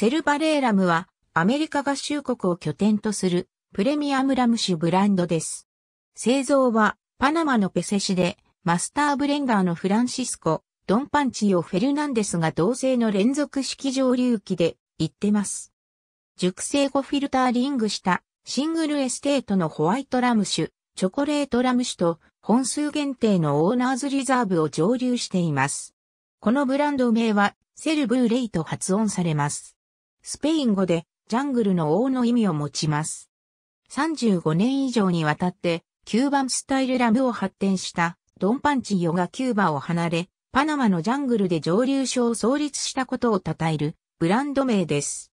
セルバレーラムはアメリカ合衆国を拠点とするプレミアムラム酒ブランドです。製造はパナマのペセ市でマスターブレンダーのフランシスコ、ドンパンチオ・フェルナンデスが同性の連続式蒸留機で行ってます。熟成後フィルターリングしたシングルエステートのホワイトラム酒、チョコレートラム酒と本数限定のオーナーズリザーブを蒸留しています。このブランド名はセルブーレイと発音されます。スペイン語でジャングルの王の意味を持ちます。35年以上にわたって、キューバンスタイルラムを発展したドンパンチヨがキューバを離れ、パナマのジャングルで蒸留所を創立したことを称えるブランド名です。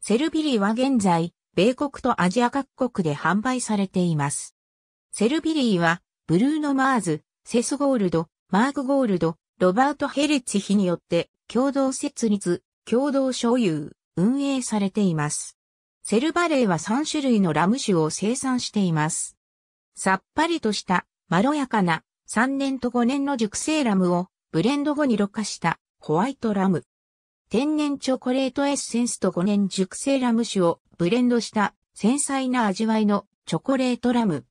セルビリは現在、米国とアジア各国で販売されています。セルビリーは、ブルーノ・マーズ、セス・ゴールド、マーク・ゴールド、ロバート・ヘレツヒによって、共同設立、共同所有。運営されています。セルバレーは3種類のラム酒を生産しています。さっぱりとしたまろやかな3年と5年の熟成ラムをブレンド後にろ過したホワイトラム。天然チョコレートエッセンスと5年熟成ラム酒をブレンドした繊細な味わいのチョコレートラム。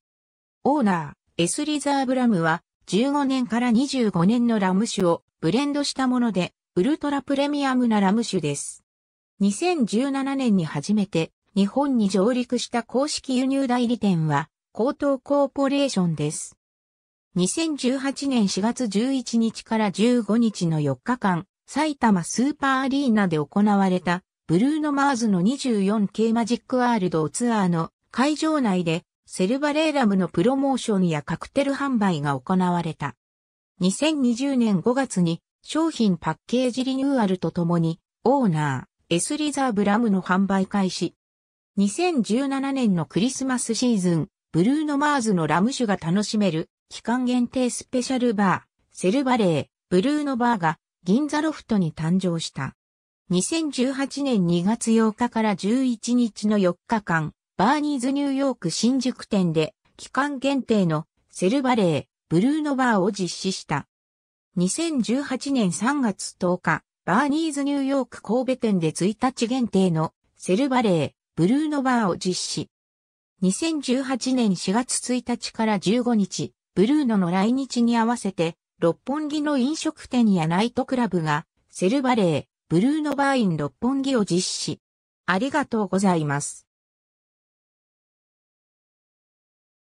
オーナー、エスリザーブラムは15年から25年のラム酒をブレンドしたもので、ウルトラプレミアムなラム酒です。2017年に初めて日本に上陸した公式輸入代理店は、高等コーポレーションです。2018年4月11日から15日の4日間、埼玉スーパーアリーナで行われた、ブルーノ・マーズの 24K マジックワールドツアーの会場内で、セルバレーラムのプロモーションやカクテル販売が行われた。2020年5月に商品パッケージリニューアルとともに、オーナー、エスリザーブラムの販売開始。2017年のクリスマスシーズン、ブルーノ・マーズのラム酒が楽しめる期間限定スペシャルバー、セルバレー、ブルーノバーが銀座ロフトに誕生した。2018年2月8日から11日の4日間、バーニーズニューヨーク新宿店で期間限定のセルバレー、ブルーノバーを実施した。2018年3月10日、バーニーズニューヨーク神戸店で1日限定のセルバレー、ブルーノバーを実施。2018年4月1日から15日、ブルーノの来日に合わせて、六本木の飲食店やナイトクラブが、セルバレー、ブルーノバーイン六本木を実施。ありがとうございます。